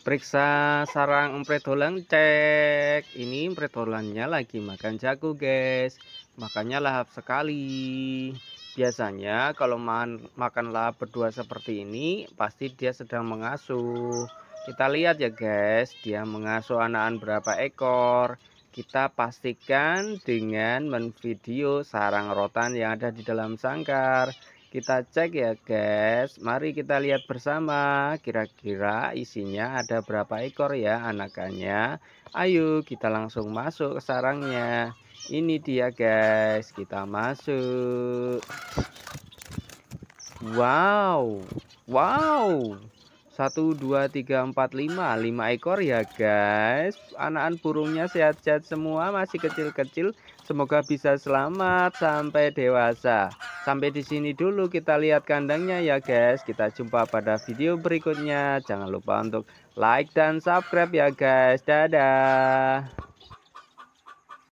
periksa sarang empret holang cek ini empret holangnya lagi makan jagung guys makannya lahap sekali biasanya kalau man, makan lahap berdua seperti ini pasti dia sedang mengasuh kita lihat ya guys dia mengasuh anakan berapa ekor kita pastikan dengan menvideo sarang rotan yang ada di dalam sangkar kita cek ya guys mari kita lihat bersama kira-kira isinya ada berapa ekor ya anakannya ayo kita langsung masuk ke sarangnya ini dia guys kita masuk wow wow 1 2 3 4 5 5 ekor ya guys anakan burungnya sehat-sehat semua masih kecil-kecil semoga bisa selamat sampai dewasa Sampai di sini dulu kita lihat kandangnya ya guys. Kita jumpa pada video berikutnya. Jangan lupa untuk like dan subscribe ya guys. Dadah.